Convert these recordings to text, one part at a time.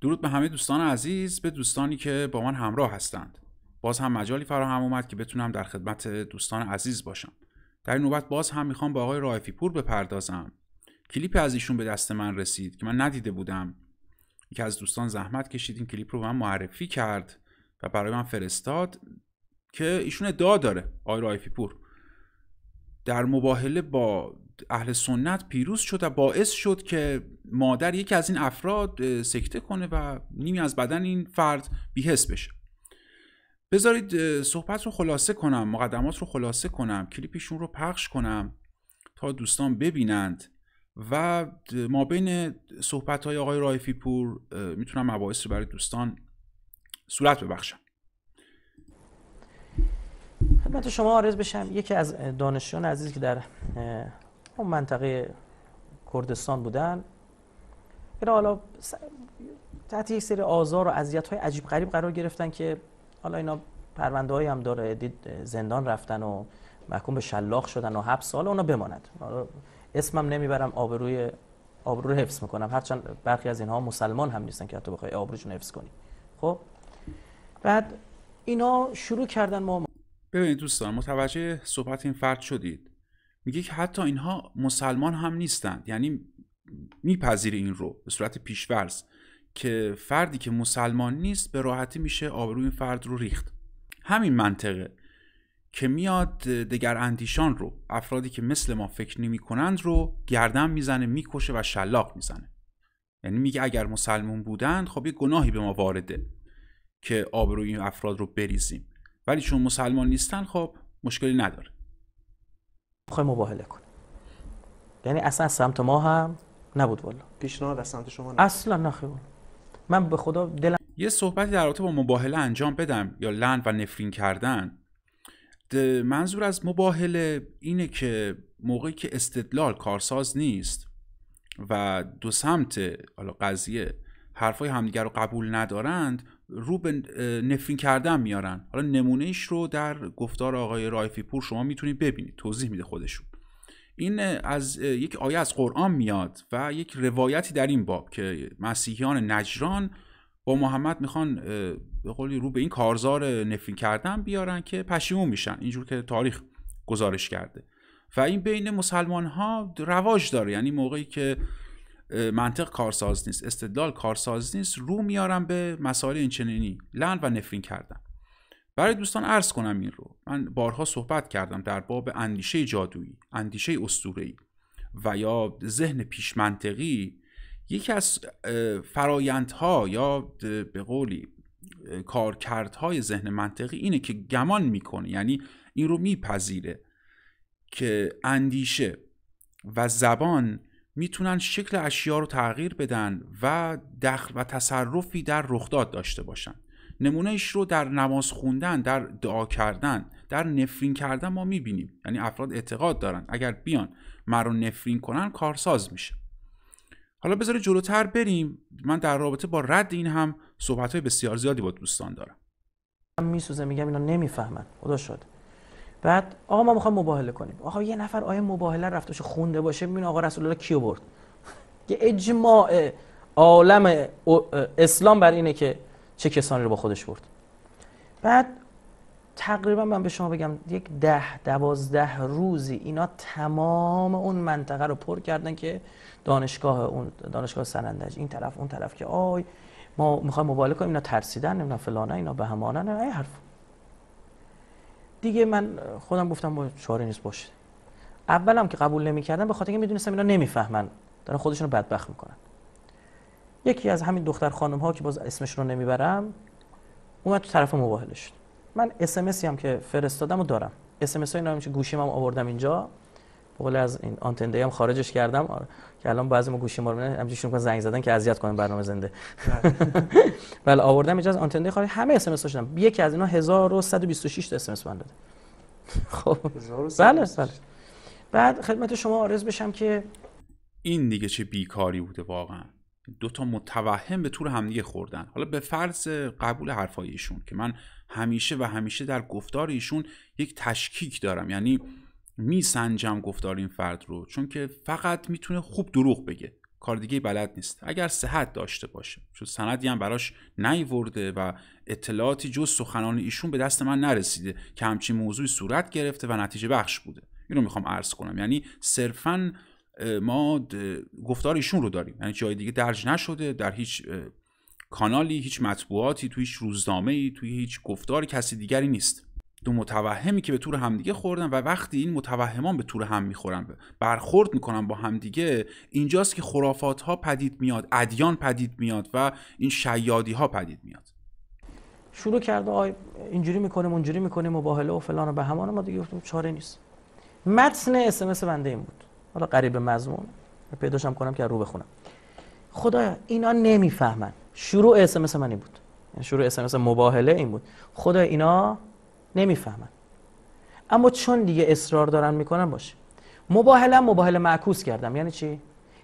درود به همه دوستان عزیز به دوستانی که با من همراه هستند باز هم مجالی فراهم اومد که بتونم در خدمت دوستان عزیز باشم در این نوبت باز هم میخوام با آقای رایفی پور بپردازم کلیپ از ایشون به دست من رسید که من ندیده بودم یکی از دوستان زحمت کشید این کلیپ رو به من معرفی کرد و برای من فرستاد که ایشون ادعا داره آقای رایفی پور در مباهله با اهل سنت پیروز شد و باعث شد که مادر یکی از این افراد سکته کنه و نیمی از بدن این فرد بیهست بشه بذارید صحبت رو خلاصه کنم مقدمات رو خلاصه کنم کلیپشون رو پخش کنم تا دوستان ببینند و ما بین صحبت های آقای رایفی پور میتونم مباعث رو برای دوستان صورت ببخشم خدمت شما عرض بشم یکی از دانشجویان عزیز که در اون منطقه کردستان بودن اینا حالا تحت یک سری آزار و اذیت های عجیب غریب قرار گرفتن که حالا اینا پرونده های هم داره دید زندان رفتن و محکوم به شلاق شدن و حبس حالا اونا بماند اسمم نمیبرم آبروی آبرو رو حفظ میکنم هرچند برخی از اینها مسلمان هم نیستن که حتی بخوای آبروشون حفظ کنی خب بعد اینا شروع کردن ما ببینید دوستان متوجه صحبت این فرد شدید میگه که حتی اینها مسلمان هم نیستند یعنی میپذیر این رو به صورت پیشورز که فردی که مسلمان نیست به راحتی میشه آبروی این فرد رو ریخت همین منطقه که میاد دگر اندیشان رو افرادی که مثل ما فکر نمی کنند رو گردن میزنه میکشه و شلاق میزنه یعنی میگه اگر مسلمون بودند خب یه گناهی به ما وارده که آبروی این افراد رو بریزیم ولی چون مسلمان نیستن خب مشکلی نداره بخوای مباهله کنه یعنی اصلا سمت ما هم نبود والا پیشنهاد از سمت شما نبود. اصلا نخیر من به خدا دلم یه صحبت در رابطه با مباهله انجام بدم یا لند و نفرین کردن منظور از مباهله اینه که موقعی که استدلال کارساز نیست و دو سمت حالا قضیه حرفای همدیگر رو قبول ندارند رو به نفرین کردن میارن حالا ایش رو در گفتار آقای رایفی پور شما میتونید ببینید توضیح میده خودشون این از یک آیه از قرآن میاد و یک روایتی در این باب که مسیحیان نجران با محمد میخوان به قولی رو به این کارزار نفرین کردن بیارن که پشیمون میشن اینجور که تاریخ گزارش کرده و این بین مسلمان ها رواج داره یعنی موقعی که منطق کارساز نیست استدلال کارساز نیست رو میارم به مسائل اینچنینی لن و نفرین کردم برای دوستان عرض کنم این رو من بارها صحبت کردم در باب اندیشه جادویی اندیشه اسطوره‌ای و یا ذهن پیشمنطقی یکی از فرایندها یا به قولی کارکردهای ذهن منطقی اینه که گمان میکنه یعنی این رو میپذیره که اندیشه و زبان میتونن شکل اشیا رو تغییر بدن و دخل و تصرفی در رخداد داشته باشن نمونهش رو در نماز خوندن در دعا کردن در نفرین کردن ما میبینیم یعنی افراد اعتقاد دارن اگر بیان رو نفرین کنن کارساز میشه حالا بذاره جلوتر بریم من در رابطه با رد این هم صحبت های بسیار زیادی با دوستان دارم میسوزه میگم اینا نمیفهمن خدا شد بعد آقا ما میخوایم مباهله کنیم آقا یه نفر آیه مباهله رفتش خونده باشه ببین آقا رسول الله کیو برد که اجماع عالم اسلام بر اینه که چه کسانی رو با خودش برد بعد تقریبا من به شما بگم یک ده دوازده روزی اینا تمام اون منطقه رو پر کردن که دانشگاه اون دانشگاه سنندج این طرف اون طرف که آی ما میخوایم مبالغه کنیم اینا ترسیدن اینا فلانه اینا بهمانه نه حرف دیگه من خودم گفتم با چاره نیست باشه اولم که قبول نمیکردم به خاطر اینکه میدونستم اینا نمیفهمن دارن خودشون رو بدبخت میکنن یکی از همین دختر خانم ها که باز اسمشون رو نمیبرم اومد تو طرف موبایلش من اس هم که فرستادم و دارم اس ام اس های گوشیم هم آوردم اینجا قول از این آنتن هم خارجش کردم آره. که الان بعضی ما گوشی ما رو همینجوری شروع زنگ زدن که اذیت کنیم برنامه زنده بله. بله آوردم اینجا از آنتن خارج همه اس ام اس داشتم یکی از اینا 1126 تا اس ام اس من داده خب بله بله بعد خدمت شما عرض بشم که این دیگه چه بیکاری بوده واقعا دو تا متوهم به طور همدیگه خوردن حالا به فرض قبول حرفایشون که من همیشه و همیشه در گفتار ایشون یک تشکیک دارم یعنی میسنجم گفتار این فرد رو چون که فقط میتونه خوب دروغ بگه کار دیگه بلد نیست اگر صحت داشته باشه چون سندی هم براش نیورده و اطلاعاتی جز سخنان ایشون به دست من نرسیده که همچین موضوعی صورت گرفته و نتیجه بخش بوده این رو میخوام عرض کنم یعنی صرفا ما گفتار ایشون رو داریم یعنی جای دیگه درج نشده در هیچ کانالی هیچ مطبوعاتی توی هیچ روزنامه ای توی هیچ گفتار کسی دیگری نیست دو متوهمی که به طور همدیگه خوردن و وقتی این متوهمان به طور هم میخورن برخورد میکنن با همدیگه اینجاست که خرافات ها پدید میاد ادیان پدید میاد و این شیادی ها پدید میاد شروع کرده آی اینجوری میکنیم اونجوری میکنیم مباهله و فلان و به همان ما دیگه گفتم چاره نیست متن اس ام بنده این بود حالا قریب مضمون پیداشم کنم که رو بخونم خدایا اینا نمیفهمن شروع اس ام من این بود یعنی شروع اس ام مباهله این بود خدا اینا نمیفهمن اما چون دیگه اصرار دارن میکنن باشه مباهله مباهله معکوس کردم یعنی چی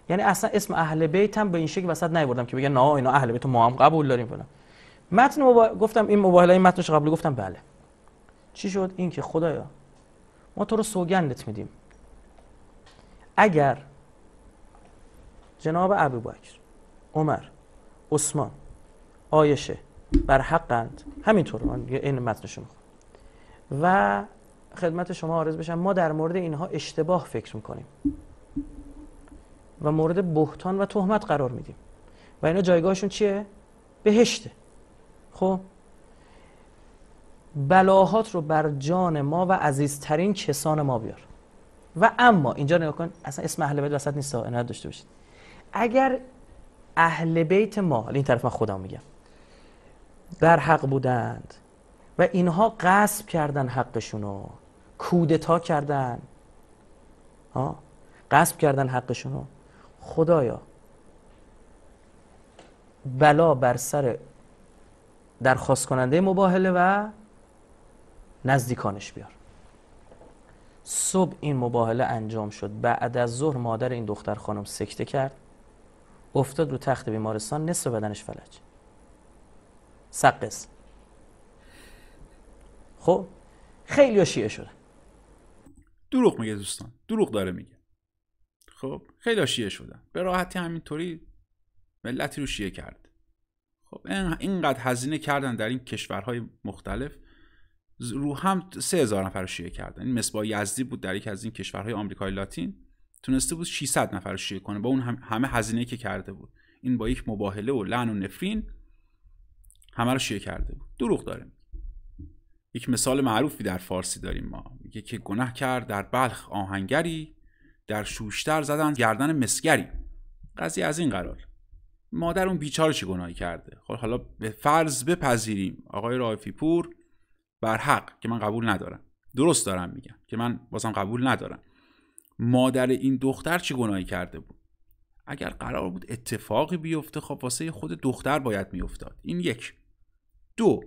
یعنی اصلا اسم اهل بیت هم به این شکل وسط نیوردم که بگن نه اینا اهل بیت ما هم قبول داریم فلان متن گفتم این مباهله این متنش قبول گفتم بله چی شد این که خدایا ما تو رو سوگندت میدیم اگر جناب بکر عمر عثمان آیشه بر حقند همینطور این متنشون و خدمت شما آرز بشم ما در مورد اینها اشتباه فکر میکنیم و مورد بهتان و تهمت قرار میدیم و اینا جایگاهشون چیه؟ بهشته خب بلاهات رو بر جان ما و عزیزترین کسان ما بیار و اما اینجا نگاه کن اصلا اسم اهل بیت وسط نیست اینا داشته باشید اگر اهل بیت ما این طرف من خودم میگم بر حق بودند و اینها قصب کردن حقشونو کودتا کردن ها قصب کردن حقشونو خدایا بلا بر سر درخواست کننده مباهله و نزدیکانش بیار صبح این مباهله انجام شد بعد از ظهر مادر این دختر خانم سکته کرد افتاد رو تخت بیمارستان نصف بدنش فلج سقست خب خیلی شیعه شدن دروغ میگه دوستان دروغ داره میگه خب خیلی شیعه شدن به راحتی همینطوری ملتی رو شیعه کرد خب اینقدر هزینه کردن در این کشورهای مختلف رو هم سه هزار نفر رو شیعه کردن این با یزدی بود در یکی از این کشورهای آمریکای لاتین تونسته بود 600 نفر رو شیعه کنه با اون همه هزینه که کرده بود این با یک مباهله و لعن و نفرین همه رو شیعه کرده بود دروغ داره یک مثال معروفی در فارسی داریم ما میگه که گناه کرد در بلخ آهنگری در شوشتر زدن گردن مسگری قضیه از این قرار مادر اون بیچاره چه گناهی کرده خب حالا به فرض بپذیریم آقای رائفی پور بر حق که من قبول ندارم درست دارم میگم که من بازم قبول ندارم مادر این دختر چه گناهی کرده بود اگر قرار بود اتفاقی بیفته خب واسه خود دختر باید میافتاد این یک دو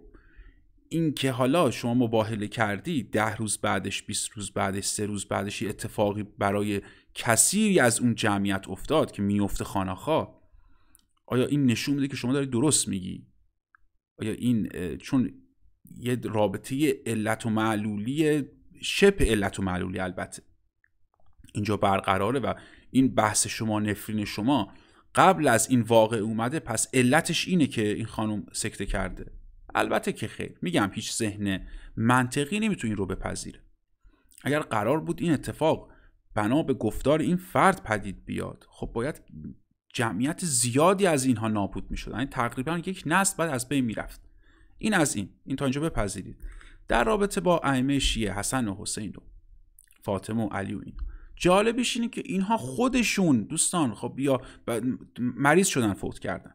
اینکه حالا شما مباهله کردی ده روز بعدش 20 روز بعدش سه روز بعدش یه اتفاقی برای کثیری از اون جمعیت افتاد که میفته خاناخا آیا این نشون میده که شما داری درست میگی آیا این چون یه رابطه علت و معلولی شپ علت و معلولی البته اینجا برقراره و این بحث شما نفرین شما قبل از این واقع اومده پس علتش اینه که این خانم سکته کرده البته که خیر میگم هیچ ذهن منطقی نمیتونه این رو بپذیره اگر قرار بود این اتفاق بنا به گفتار این فرد پدید بیاد خب باید جمعیت زیادی از اینها نابود میشد یعنی تقریبا یک نسل بعد از بین میرفت این از این این تا اینجا بپذیرید در رابطه با ائمه شیعه حسن و حسین و فاطمه و علی و این جالبش اینه که اینها خودشون دوستان خب یا مریض شدن فوت کردن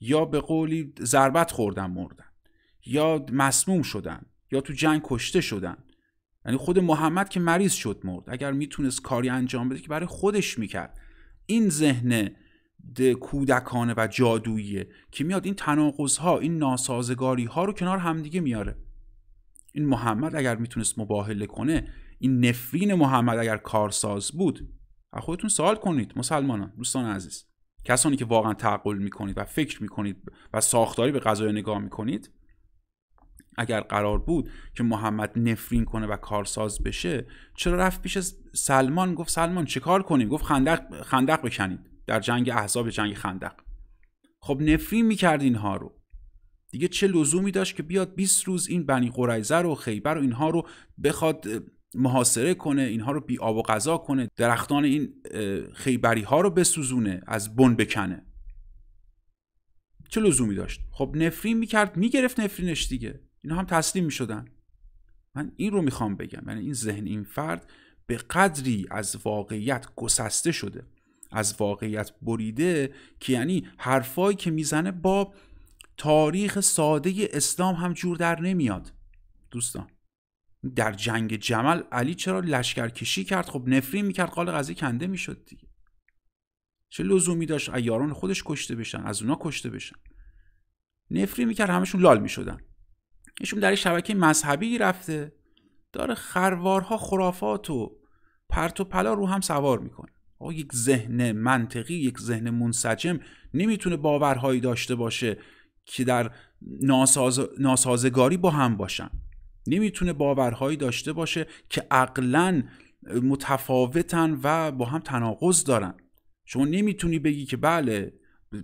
یا به قولی ضربت خوردن مردن یا مسموم شدن یا تو جنگ کشته شدن یعنی خود محمد که مریض شد مرد اگر میتونست کاری انجام بده که برای خودش میکرد این ذهن کودکانه و جادوییه که میاد این تناقض ها این ناسازگاری ها رو کنار همدیگه میاره این محمد اگر میتونست مباهله کنه این نفرین محمد اگر کارساز بود خودتون سوال کنید مسلمانان دوستان عزیز کسانی که واقعا تعقل میکنید و فکر میکنید و ساختاری به غذای نگاه میکنید اگر قرار بود که محمد نفرین کنه و کارساز بشه چرا رفت پیش سلمان گفت سلمان چیکار کنیم گفت خندق خندق بکنید در جنگ احزاب جنگ خندق خب نفرین میکرد اینها رو دیگه چه لزومی داشت که بیاد 20 روز این بنی قریظه رو خیبر و اینها رو بخواد محاصره کنه اینها رو بی آب و غذا کنه درختان این خیبری ها رو بسوزونه از بن بکنه چه لزومی داشت خب نفرین میکرد میگرفت نفرینش دیگه اینا هم تسلیم میشدن من این رو میخوام بگم یعنی این ذهن این فرد به قدری از واقعیت گسسته شده از واقعیت بریده که یعنی حرفایی که میزنه با تاریخ ساده اسلام هم جور در نمیاد دوستان در جنگ جمل علی چرا لشکر کشی کرد خب نفرین میکرد قال قضیه کنده میشد دیگه چه لزومی داشت ایاران خودش کشته بشن از اونا کشته بشن نفری میکرد همشون لال میشدن ایشون در شبکه مذهبی رفته داره خروارها خرافات و پرت و پلا رو هم سوار میکنه آقا یک ذهن منطقی یک ذهن منسجم نمیتونه باورهایی داشته باشه که در ناساز... ناسازگاری با هم باشن نمیتونه باورهایی داشته باشه که عقلا متفاوتن و با هم تناقض دارن شما نمیتونی بگی که بله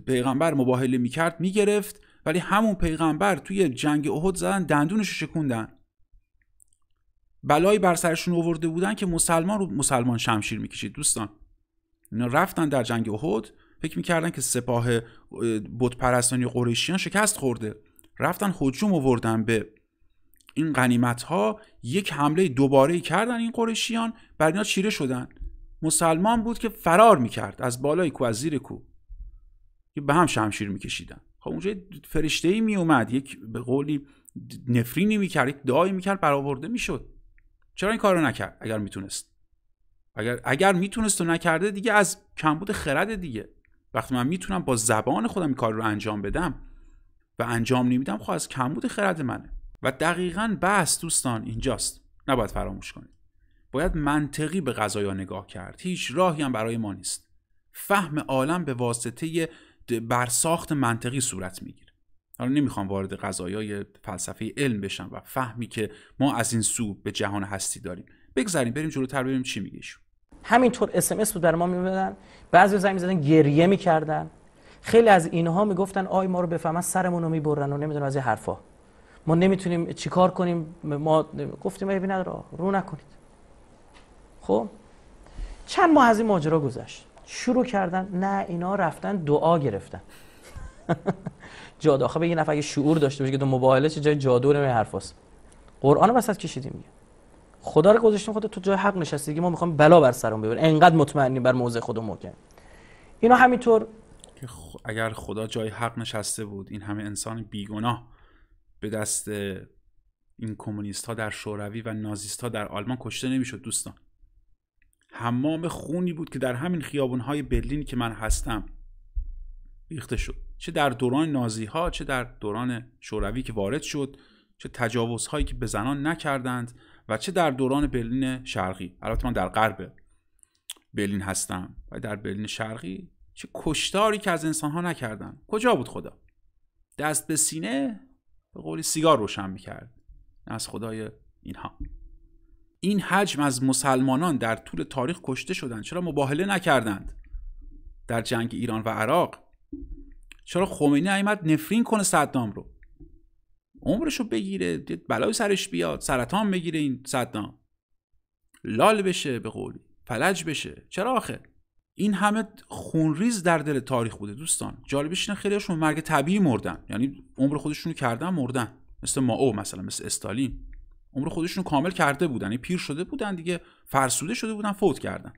پیغمبر مباهله میکرد میگرفت ولی همون پیغمبر توی جنگ احد زدن دندونش شکوندن بلایی بر سرشون آورده بودن که مسلمان رو مسلمان شمشیر میکشید دوستان اینا رفتن در جنگ احد فکر میکردن که سپاه بت پرستانی قریشیان شکست خورده رفتن هجوم آوردن به این غنیمت ها یک حمله دوباره کردن این قریشیان بر اینا چیره شدن مسلمان بود که فرار میکرد از بالای کو از زیر کو به هم شمشیر میکشیدن خب اونجا فرشته ای می اومد یک به قولی نفرینی میکرد یک دعایی میکرد برآورده میشد چرا این کارو نکرد اگر میتونست اگر اگر میتونست و نکرده دیگه از کمبود خرد دیگه وقتی من میتونم با زبان خودم این کار رو انجام بدم و انجام نمیدم خب از کمبود خرد منه و دقیقا بس دوستان اینجاست نباید فراموش کنید باید منطقی به قضایا نگاه کرد هیچ راهی هم برای ما نیست فهم عالم به واسطه بر ساخت منطقی صورت میگیره حالا نمیخوام وارد قضایای فلسفه علم بشم و فهمی که ما از این سو به جهان هستی داریم بگذاریم بریم جلوتر ببینیم چی میگیش همینطور اس ام اس بود برای ما بعضی زنگ میزدن گریه میکردن خیلی از اینها میگفتن آی ما رو بفهمن سرمون رو میبرن و نمیدونن از این حرفا ما نمیتونیم چیکار کنیم ما گفتیم ای رو نکنید خب چند ماه از این ماجرا گذشت شروع کردن نه اینا رفتن دعا گرفتن جادو خب این نفر اگه شعور داشته باشه که تو موبایلش جای جادو نمی حرفاست قرآن وسط کشیدیم میگه خدا رو گذاشتیم خود تو جای حق نشستی که ما میخوایم بلا بر سرمون ببره انقدر مطمئنی بر موضع خودمون محکم اینا همینطور که اگر خدا جای حق نشسته بود این همه انسان بیگناه به دست این کمونیست ها در شوروی و نازیست ها در آلمان کشته نمیشد دوستان حمام خونی بود که در همین خیابونهای برلین که من هستم ریخته شد چه در دوران نازی ها چه در دوران شوروی که وارد شد چه تجاوزهایی که به زنان نکردند و چه در دوران برلین شرقی البته من در غرب برلین هستم و در برلین شرقی چه کشتاری که از انسانها نکردن کجا بود خدا دست به سینه به قولی سیگار روشن میکرد از خدای اینها این حجم از مسلمانان در طول تاریخ کشته شدند چرا مباهله نکردند در جنگ ایران و عراق چرا خمینی نیامد نفرین کنه صدام رو رو بگیره بلای سرش بیاد سرطان بگیره این صدام لال بشه به قولی فلج بشه چرا آخه این همه خونریز در دل تاریخ بوده دوستان جالبش اینه خیلیشون مرگ طبیعی مردن یعنی عمر خودشونو کردن مردن مثل ما او مثلا مثل استالین عمر خودشون کامل کرده بودن یعنی پیر شده بودن دیگه فرسوده شده بودن فوت کردن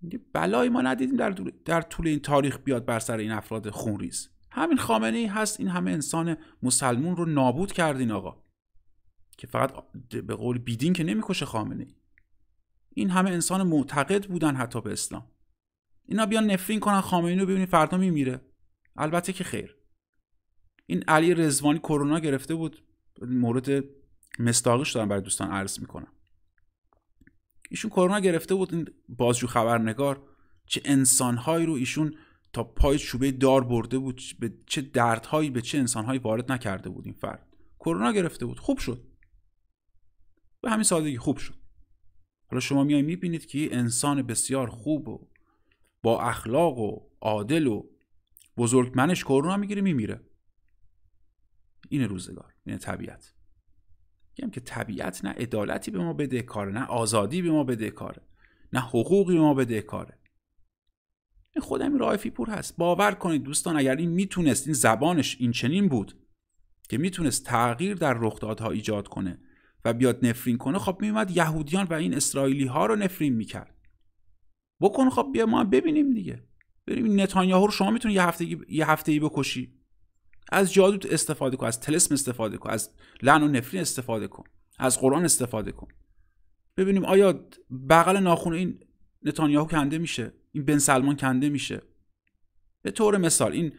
یعنی بلایی ما ندیدیم در, در طول این تاریخ بیاد بر سر این افراد خونریز همین خامنه ای هست این همه انسان مسلمون رو نابود کردین آقا که فقط به قول بیدین که نمیکشه خامنه ای این همه انسان معتقد بودن حتی به اسلام اینا بیان نفرین کنن خامنه رو ببینید فردا میمیره البته که خیر این علی رزوانی کرونا گرفته بود مورد مستاقش دارم برای دوستان عرض میکنم ایشون کرونا گرفته بود این بازجو خبرنگار چه انسانهایی رو ایشون تا پای چوبه دار برده بود به چه دردهایی به چه انسانهایی وارد نکرده بود این فرد کرونا گرفته بود خوب شد به همین سادگی خوب شد حالا شما میای میبینید که انسان بسیار خوب و با اخلاق و عادل و بزرگمنش کرونا میگیره میمیره این روزگار اینه طبیعت میگم که طبیعت نه عدالتی به ما بده کاره نه آزادی به ما بده کاره نه حقوقی به ما بده کاره این خودم رایفی پور هست باور کنید دوستان اگر این میتونست این زبانش این چنین بود که میتونست تغییر در رخدادها ایجاد کنه و بیاد نفرین کنه خب میومد یهودیان و این اسرائیلی ها رو نفرین میکرد بکن خب بیا ما ببینیم دیگه بریم نتانیاهو رو شما میتونی یه هفته یه هفته بکشی از جادو استفاده کن از تلسم استفاده کن از لعن و نفرین استفاده کن از قرآن استفاده کن ببینیم آیا بغل ناخون این نتانیاهو کنده میشه این بن سلمان کنده میشه به طور مثال این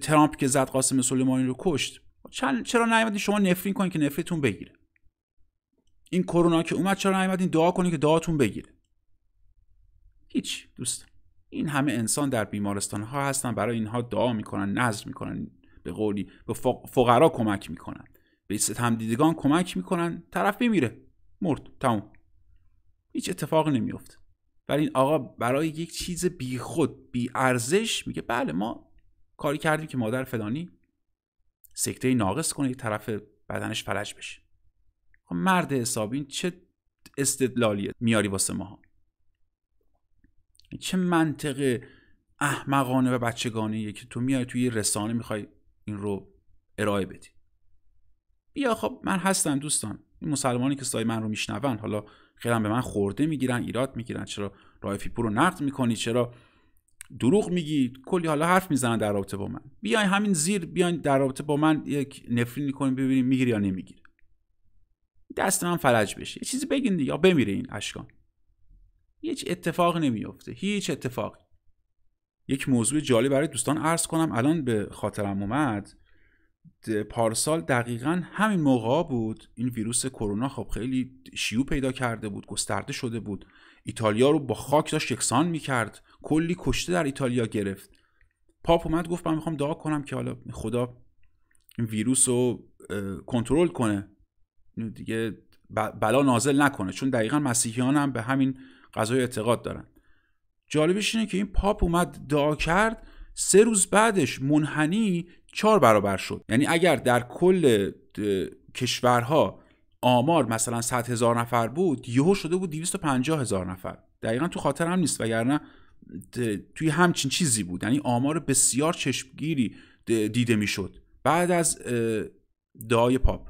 ترامپ که زد قاسم سلیمانی رو کشت چرا نیومدین شما نفرین کنید که نفرتون بگیره این کرونا که اومد چرا نیومدین دعا کنید که دعاتون بگیره هیچ دوست این همه انسان در بیمارستان ها هستن برای اینها دعا میکنن نذر میکنن به قولی به فقرا کمک میکنن به ستم کمک میکنن طرف میمیره مرد تموم هیچ اتفاقی نمیفته ولی این آقا برای یک چیز بیخود بی ارزش میگه بله ما کاری کردیم که مادر فلانی سکته ناقص کنه یک طرف بدنش فلج بشه خب مرد حسابین چه استدلالیه میاری واسه ماها چه منطقه احمقانه و بچگانه که تو میای توی رسانه میخوای این رو ارائه بدید بیا خب من هستم دوستان این مسلمانی که صدای من رو میشنون حالا خیلی به من خورده میگیرن ایراد میگیرن چرا رایفی پور رو نقد میکنی چرا دروغ میگی کلی حالا حرف میزنن در رابطه با من بیاین همین زیر بیاین در رابطه با من یک نفرینی کنیم ببینیم میگیری یا نمیگیری دست من فلج بشه یه چیزی بگین یا بمیره این اشکان هیچ اتفاق نمیفته هیچ اتفاقی یک موضوع جالب برای دوستان عرض کنم الان به خاطرم اومد پارسال دقیقا همین موقع بود این ویروس کرونا خب خیلی شیوع پیدا کرده بود گسترده شده بود ایتالیا رو با خاک داشت یکسان میکرد کلی کشته در ایتالیا گرفت پاپ اومد گفت من میخوام دعا کنم که حالا خدا این ویروس رو کنترل کنه دیگه بلا نازل نکنه چون دقیقا مسیحیان هم به همین قضای اعتقاد دارن جالبش اینه که این پاپ اومد دعا کرد سه روز بعدش منحنی چهار برابر شد یعنی اگر در کل کشورها آمار مثلا 100 هزار نفر بود یهو شده بود 250 هزار نفر دقیقا تو خاطرم نیست وگرنه توی همچین چیزی بود یعنی آمار بسیار چشمگیری دیده میشد بعد از دعای پاپ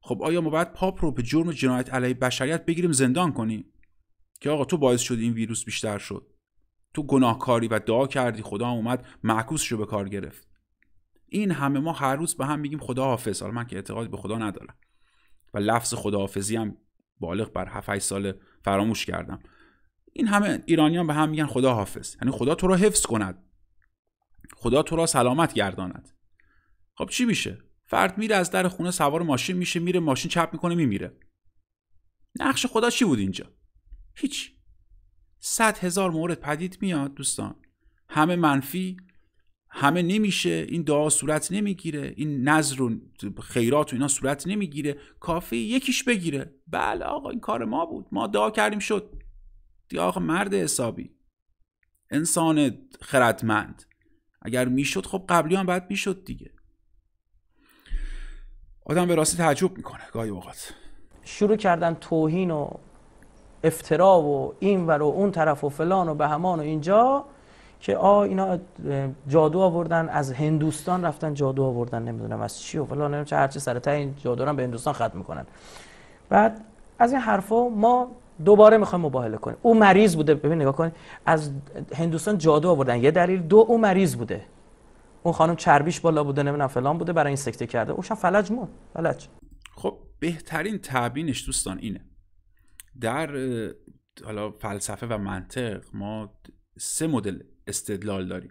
خب آیا ما باید پاپ رو به جرم جنایت علیه بشریت بگیریم زندان کنیم که آقا تو باعث شد این ویروس بیشتر شد تو گناهکاری و دعا کردی خدا هم اومد معکوس رو به کار گرفت این همه ما هر روز به هم میگیم خدا حافظ حالا من که اعتقاد به خدا ندارم و لفظ خداحافظی هم بالغ بر 7 سال فراموش کردم این همه ایرانیان به هم میگن خدا حافظ یعنی خدا تو را حفظ کند خدا تو را سلامت گرداند خب چی میشه فرد میره از در خونه سوار ماشین میشه میره ماشین چپ میکنه میمیره نقش خدا چی بود اینجا هیچ صد هزار مورد پدید میاد دوستان همه منفی همه نمیشه این دعا صورت نمیگیره این نظر و خیرات و اینا صورت نمیگیره کافی یکیش بگیره بله آقا این کار ما بود ما دعا کردیم شد دیگه آقا مرد حسابی انسان خردمند اگر میشد خب قبلی هم بعد میشد دیگه آدم به راستی تعجب میکنه گاهی اوقات شروع کردن توهین و افترا و این ور و اون طرف و فلان و بهمان و اینجا که آ اینا جادو آوردن از هندوستان رفتن جادو آوردن نمیدونم از چی و فلان نمیدونم چه هرچی سرتا این جادو به هندوستان ختم میکنن بعد از این حرفا ما دوباره میخوایم مباهله کنیم او مریض بوده ببین نگاه کنید از هندوستان جادو آوردن یه دلیل دو او مریض بوده اون خانم چربیش بالا بوده نمیدونم فلان بوده برای این سکته کرده اوشم فلج مون فلج خب بهترین تعبینش دوستان اینه در حالا فلسفه و منطق ما سه مدل استدلال داریم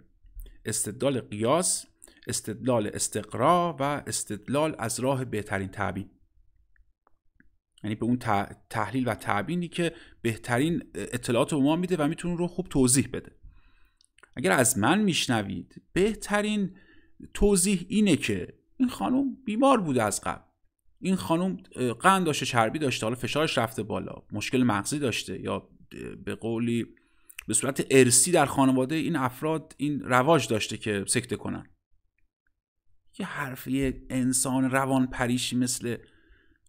استدلال قیاس استدلال استقرا و استدلال از راه بهترین تعبین یعنی به اون تحلیل و تعبینی که بهترین اطلاعات رو ما میده و میتونه رو خوب توضیح بده اگر از من میشنوید بهترین توضیح اینه که این خانم بیمار بوده از قبل این خانم قند داشته چربی داشته حالا فشارش رفته بالا مشکل مغزی داشته یا به قولی به صورت ارسی در خانواده این افراد این رواج داشته که سکته کنن یه حرف یه انسان روان پریشی مثل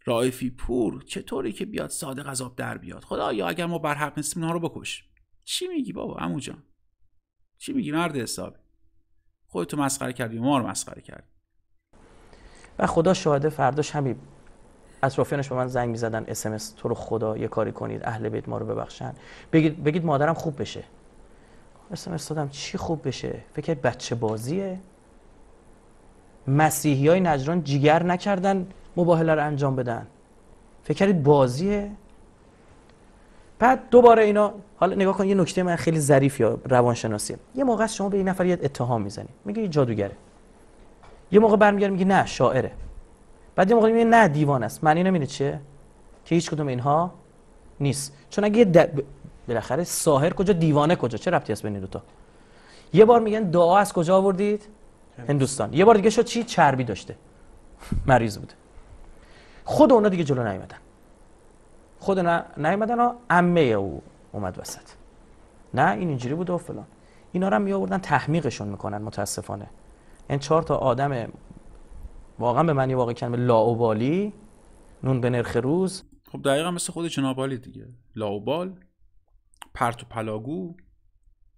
رایفی پور چطوری که بیاد صادق آب در بیاد خدا یا اگر ما برحق نیستیم اینها رو بکش چی میگی بابا امو جان چی میگی مرد حسابی خودتو مسخره کردی ما رو مسخره کردی و خدا شاهده فرداش همین اطرافیانش به من زنگ میزدن اس ام تو رو خدا یه کاری کنید اهل بیت ما رو ببخشن بگید بگید مادرم خوب بشه اس ام دادم چی خوب بشه فکر بچه بازیه مسیحی های نجران جیگر نکردن مباهله رو انجام بدن فکر کرد بازیه بعد دوباره اینا حالا نگاه کن یه نکته من خیلی ظریف یا روانشناسی یه موقع شما به این نفر یه اتهام میزنید میگه یه جادوگره یه موقع برمیگرد میگه نه شاعره بعد یه موقع میگه نه دیوان است معنی نمینه چیه که هیچ کدوم اینها نیست چون اگه در بالاخره ساحر کجا دیوانه کجا چه ربطی هست بین دو تا یه بار میگن دعا از کجا آوردید هندوستان یه بار دیگه شد چی چربی داشته مریض بوده خود اونا دیگه جلو نیومدن خود نیومدن ها عمه او اومد وسط نه این اینجوری بود و فلان اینا رو هم آوردن تحمیقشون میکنن متاسفانه این چهار تا آدم واقعا به معنی واقع کلمه لاوبالی نون به نرخ روز خب دقیقا مثل خود چنابالی دیگه لاوبال پرت و پلاگو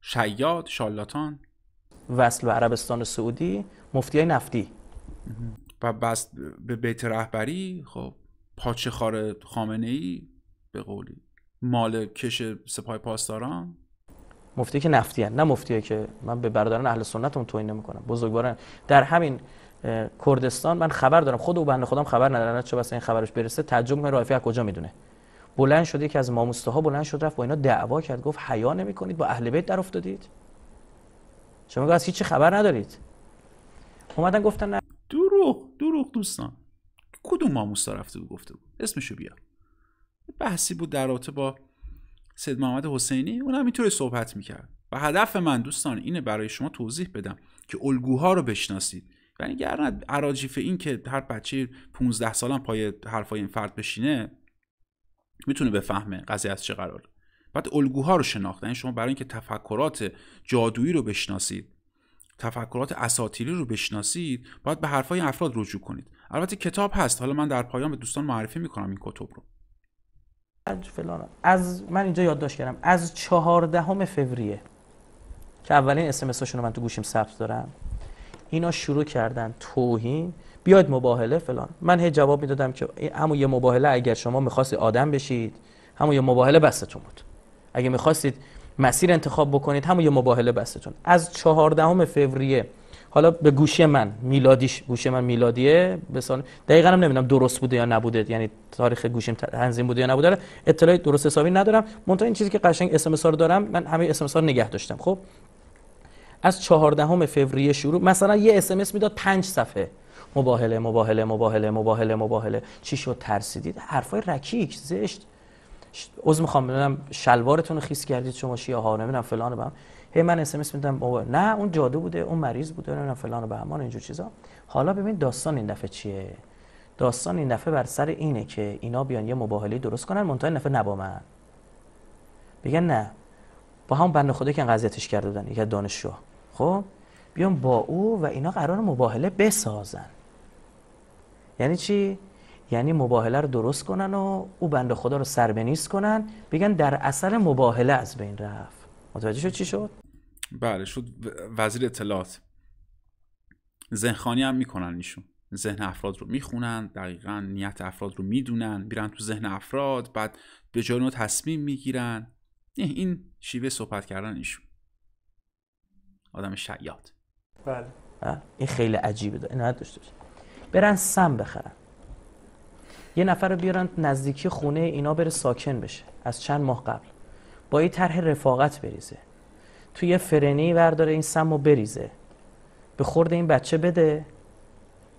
شیاد شالاتان وصل به عربستان سعودی مفتی های نفتی و بس به بیت رهبری خب پاچه خار خامنه ای به قولی مال کش سپاه پاسداران مفتی که نفتی هن. نه مفتیه که من به برادران اهل سنت اون توهین نمیکنم بزرگواران در همین کردستان من خبر دارم خود او بنده خودم خبر ندارم چه بس این خبرش برسه تعجب می رافی از کجا میدونه بلند شد یکی از ماموسته ها بلند شد رفت با اینا دعوا کرد گفت حیا نمیکنید با اهل بیت در افتادید شما از هیچ خبر ندارید اومدن گفتن نه دروغ دروغ دوستان کدوم ماموستا رفته بود گفته بود اسمشو بیا بحثی بود در رابطه با سید محمد حسینی اون هم اینطوری صحبت میکرد و هدف من دوستان اینه برای شما توضیح بدم که الگوها رو بشناسید و یعنی گرنه عراجیف این که هر بچه 15 سالم پای حرفای این فرد بشینه میتونه بفهمه قضیه از چه قرار بعد الگوها رو شناختن یعنی شما برای اینکه تفکرات جادویی رو بشناسید تفکرات اساطیری رو بشناسید باید به حرفای افراد رجوع کنید البته کتاب هست حالا من در پایان به دوستان معرفی میکنم این کتب رو فلان از من اینجا یادداشت کردم از چهاردهم فوریه که اولین هاشون رو من تو گوشیم ثبت دارم اینا شروع کردن توهین بیاید مباهله فلان من هی جواب میدادم که همون یه مباهله اگر شما میخواستید آدم بشید همون یه مباهله بستتون بود اگه میخواستید مسیر انتخاب بکنید همون یه مباهله بستتون از چهاردهم فوریه حالا به گوشی من میلادیش گوشی من میلادیه به سال هم نمیدونم درست بوده یا نبوده یعنی تاریخ گوشیم تنظیم بوده یا نبوده اطلاعی درست حسابی ندارم منتها این چیزی که قشنگ اس رو دارم من همه اس ام نگه داشتم خب از 14 فوریه شروع مثلا یه اس ام میداد 5 صفحه مباهله مباهله مباهله مباهله مباهله چی شد ترسیدید حرفای رکیک زشت عذر میخوام ببینم شلوارتون رو خیس کردید شما شیعه ها نمیدونم فلان بهم هی اس من اس میدم بابا نه اون جادو بوده اون مریض بوده اون فلان و بهمان اینجور چیزا حالا ببین داستان این دفعه چیه داستان این دفعه بر سر اینه که اینا بیان یه مباهله درست کنن منتها این دفعه نبا من بگن نه با هم بنده خدا که این قضیتش کرده بودن یک دانشجو خب بیان با او و اینا قرار مباهله بسازن یعنی چی یعنی مباهله رو درست کنن و او بنده خدا رو سربنیست کنن بگن در اثر مباهله از بین رفت متوجه شد چی شد بله شد وزیر اطلاعات ذهنخانی هم میکنن ایشون ذهن افراد رو میخونن دقیقا نیت افراد رو میدونن میرن تو ذهن افراد بعد به جای تصمیم میگیرن این شیوه صحبت کردن ایشون آدم شیاد بله این خیلی عجیبه داره داشته برن سم بخرن یه نفر رو بیارن نزدیکی خونه اینا بره ساکن بشه از چند ماه قبل با یه طرح رفاقت بریزه توی یه فرنی ورداره این سم و بریزه به خورد این بچه بده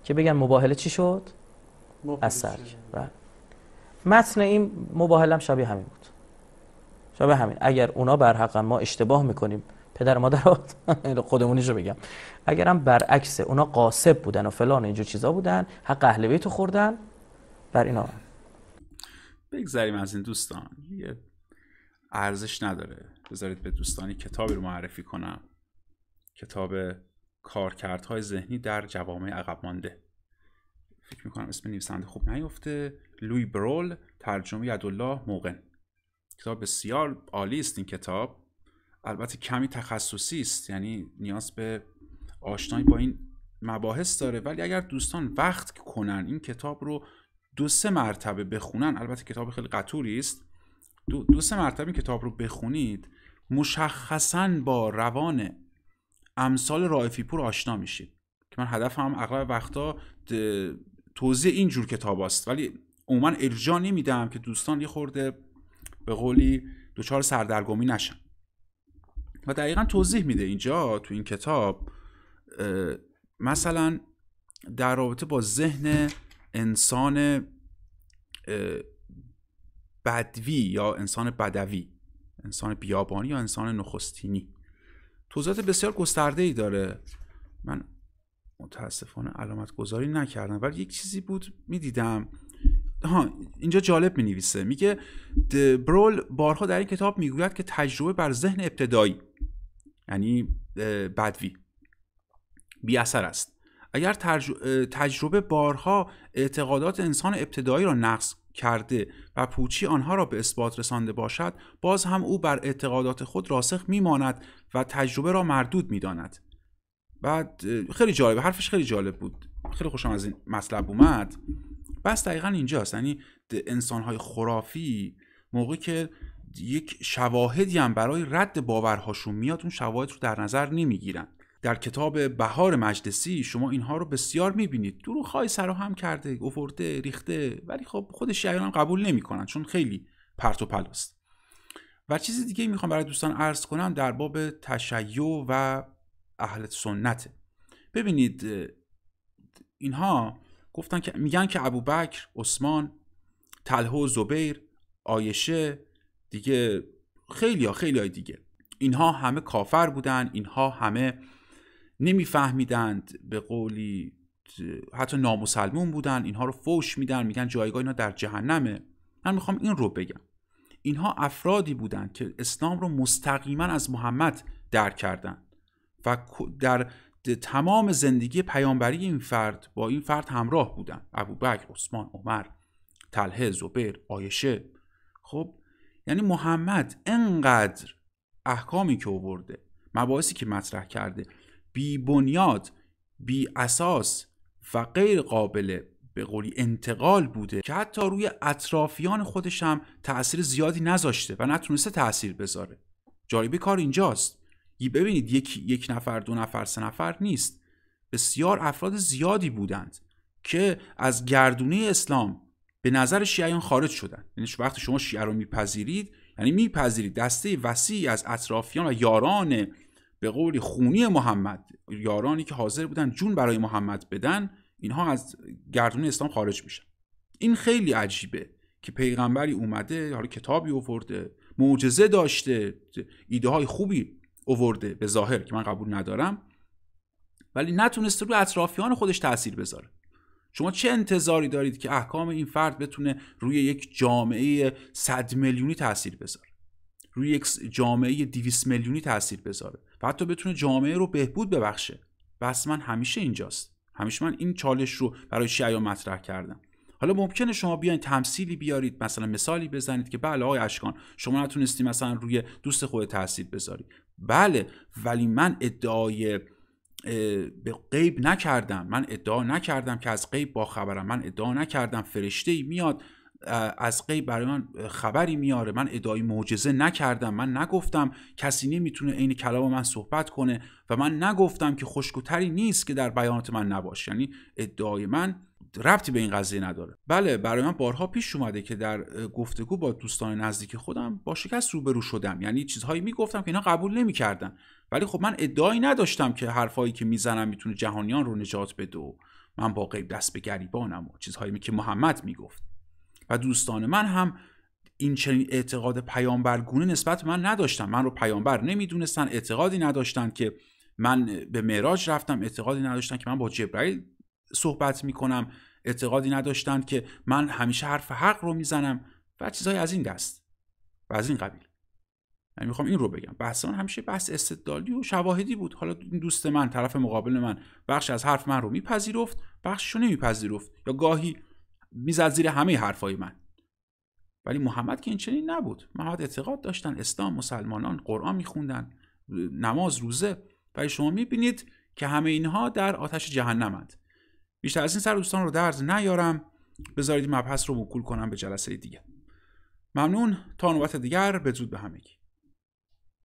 که بگن مباهله چی شد؟ از سرک بله. متن این مباهله شبیه همین بود شبیه همین اگر اونا برحقا ما اشتباه میکنیم پدر مادرات خودمونیشو بگم اگر هم برعکسه اونا قاسب بودن و فلان اینجور چیزا بودن حق اهل تو خوردن بر اینا بگذریم از این دوستان ارزش نداره بذارید به دوستانی کتابی رو معرفی کنم کتاب کارکردهای ذهنی در جوامع عقب مانده فکر میکنم اسم نویسنده خوب نیفته لوی برول ترجمه یدالله موقن کتاب بسیار عالی است این کتاب البته کمی تخصصی است یعنی نیاز به آشنایی با این مباحث داره ولی اگر دوستان وقت کنن این کتاب رو دو سه مرتبه بخونن البته کتاب خیلی قطوری است دو, دو سه مرتبه این کتاب رو بخونید مشخصا با روان امثال رائفی پور آشنا میشید که من هدف هم اغلب وقتا توضیح این جور کتاب است ولی عموما ارجا نمیدم که دوستان یه خورده به قولی دچار سردرگمی نشن و دقیقا توضیح میده اینجا تو این کتاب مثلا در رابطه با ذهن انسان بدوی یا انسان بدوی انسان بیابانی یا انسان نخستینی توضیحات بسیار گسترده ای داره من متاسفانه علامت گذاری نکردم ولی یک چیزی بود میدیدم ها اینجا جالب می نویسه میگه برول بارها در این کتاب میگوید که تجربه بر ذهن ابتدایی یعنی بدوی بی اثر است اگر تجربه بارها اعتقادات انسان ابتدایی را نقص کرده و پوچی آنها را به اثبات رسانده باشد باز هم او بر اعتقادات خود راسخ میماند و تجربه را مردود میداند بعد خیلی جالب حرفش خیلی جالب بود خیلی خوشم از این مطلب اومد بس دقیقا اینجاست یعنی های خرافی موقعی که یک شواهدی هم برای رد باورهاشون میاد اون شواهد رو در نظر نمیگیرن در کتاب بهار مجلسی شما اینها رو بسیار میبینید دروخ های سر هم کرده گفرده ریخته ولی خب خود شیعیان هم قبول نمیکنن چون خیلی پرت و پلاست و چیز دیگه میخوام برای دوستان عرض کنم در باب تشیع و اهل سنت ببینید اینها گفتن که میگن که ابوبکر عثمان تله و زبیر آیشه دیگه خیلی ها خیلی های دیگه اینها همه کافر بودن اینها همه نمیفهمیدند به قولی حتی نامسلمون بودن اینها رو فوش میدن میگن جایگاه اینا در جهنمه من میخوام این رو بگم اینها افرادی بودند که اسلام رو مستقیما از محمد درک کردن و در تمام زندگی پیامبری این فرد با این فرد همراه بودن ابوبکر عثمان عمر تله زبیر آیشه خب یعنی محمد انقدر احکامی که آورده مباحثی که مطرح کرده بی بنیاد بی اساس و غیر قابل به قولی انتقال بوده که حتی روی اطرافیان خودش هم تاثیر زیادی نذاشته و نتونسته تاثیر بذاره به کار اینجاست ببینید یک،, یک نفر دو نفر سه نفر نیست بسیار افراد زیادی بودند که از گردونه اسلام به نظر شیعیان خارج شدن یعنی وقتی شما شیعه رو میپذیرید یعنی میپذیرید دسته وسیعی از اطرافیان و یاران به قولی خونی محمد یارانی که حاضر بودن جون برای محمد بدن اینها از گردون اسلام خارج میشن این خیلی عجیبه که پیغمبری اومده حالا کتابی اوورده معجزه داشته ایده های خوبی اوورده به ظاهر که من قبول ندارم ولی نتونسته روی اطرافیان خودش تاثیر بذاره شما چه انتظاری دارید که احکام این فرد بتونه روی یک جامعه صد میلیونی تاثیر بذاره روی یک جامعه 200 میلیونی تاثیر بذاره و حتی بتونه جامعه رو بهبود ببخشه بس من همیشه اینجاست همیشه من این چالش رو برای شیعه مطرح کردم حالا ممکنه شما بیاین تمثیلی بیارید مثلا مثالی بزنید که بله آقای اشکان شما نتونستی مثلا روی دوست خود تاثیر بذاری بله ولی من ادعای به غیب نکردم من ادعا نکردم که از غیب با خبرم من ادعا نکردم فرشته ای میاد از غیب برای من خبری میاره من ادعای معجزه نکردم من نگفتم کسی نمیتونه عین کلام من صحبت کنه و من نگفتم که خوشگوتری نیست که در بیانات من نباشه یعنی ادعای من ربطی به این قضیه نداره بله برای من بارها پیش اومده که در گفتگو با دوستان نزدیک خودم با شکست روبرو شدم یعنی چیزهایی میگفتم که اینا قبول نمیکردن ولی خب من ادعایی نداشتم که حرفایی که میزنم میتونه جهانیان رو نجات بده من با غیب دست به گریبانم و چیزهایی که محمد میگفت و دوستان من هم این چنین اعتقاد پیامبرگونه نسبت من نداشتن من رو پیامبر نمیدونستن اعتقادی نداشتن که من به معراج رفتم اعتقادی نداشتن که من با جبرائیل صحبت میکنم اعتقادی نداشتن که من همیشه حرف حق رو میزنم و چیزهای از این دست و از این قبیل من یعنی میخوام این رو بگم بحث من همیشه بحث استدلالی و شواهدی بود حالا دوست من طرف مقابل من بخش از حرف من رو میپذیرفت بخشش رو نمیپذیرفت یا گاهی میزد زیر همه حرفای من ولی محمد که این چنین نبود محمد اعتقاد داشتن اسلام مسلمانان قرآن میخوندن نماز روزه ولی شما میبینید که همه اینها در آتش جهنمند بیشتر از این سر دوستان رو درد نیارم بذارید مبحث رو موکول کنم به جلسه دیگه ممنون تا نوبت دیگر زود به همگی